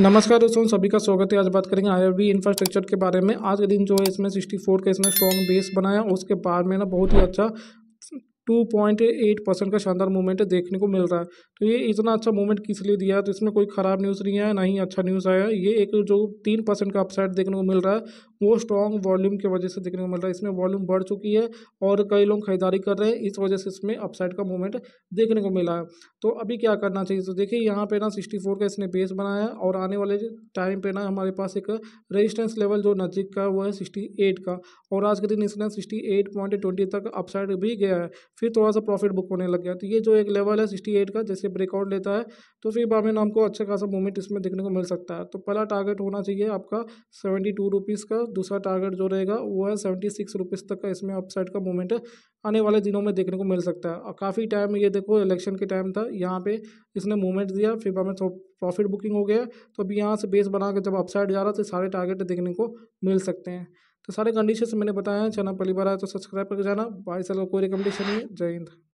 नमस्कार दोस्तों सभी का स्वागत है आज बात करेंगे आईआरबी इंफ्रास्ट्रक्चर के बारे में आज के दिन जो है इसमें सिक्सटी फोर का इसमें स्ट्रॉन्ग बेस बनाया उसके बाद में ना बहुत ही अच्छा टू पॉइंट एट परसेंट का शानदार मूवमेंट देखने को मिल रहा है तो ये इतना अच्छा मूवमेंट किस लिए दिया तो इसमें कोई ख़राब न्यूज़ नहीं आया ना ही अच्छा न्यूज़ आया ये एक जो तीन परसेंट का अपसाइड देखने को मिल रहा है वो स्ट्रॉन्ग वॉल्यूम की वजह से देखने को मिल रहा है इसमें वॉल्यूम बढ़ चुकी है और कई लोग खरीदारी कर रहे हैं इस वजह से इसमें अपसाइड का मूवमेंट देखने को मिला है तो अभी क्या करना चाहिए तो देखिए यहाँ पे ना सिक्सटी फोर का इसने बेस बनाया है और आने वाले टाइम पे ना हमारे पास एक रेजिस्टेंस लेवल जो नज़दीक का वो है सिक्सटी एट का और आज के दिन इसने सिक्सटी एट पॉइंट ट्वेंटी तक अपसाइड भी गया है फिर थोड़ा सा प्रॉफिट बुक होने लग गया तो ये जो एक लेवल है सिक्सटी एट का जैसे ब्रेकआउट लेता है तो फिर बाद में नाम को अच्छा खासा मूवमेंट इसमें देखने को मिल सकता है तो पहला टारगेट होना चाहिए आपका सेवेंटी टू रुपीज़ का दूसरा टारगेट जो रहेगा वो है सेवेंटी सिक्स रुपीज़ तक का इसमें अपसाइड का मूवमेंट आने वाले दिनों में देखने को मिल सकता है और काफ़ी टाइम ये देखो इलेक्शन के टाइम था यहाँ पे इसने मूवमेंट दिया फिर हमें प्रॉफिट बुकिंग हो गया तो अभी यहाँ से बेस बना के जब अपसाइड जा रहा तो सारे टारगेट देखने को मिल सकते हैं तो सारे कंडीशन मैंने बताया चैनल पहली बार आया तो सब्सक्राइब करके जाना बाई साल का कोई रिकमेंडेशन नहीं है जय हिंद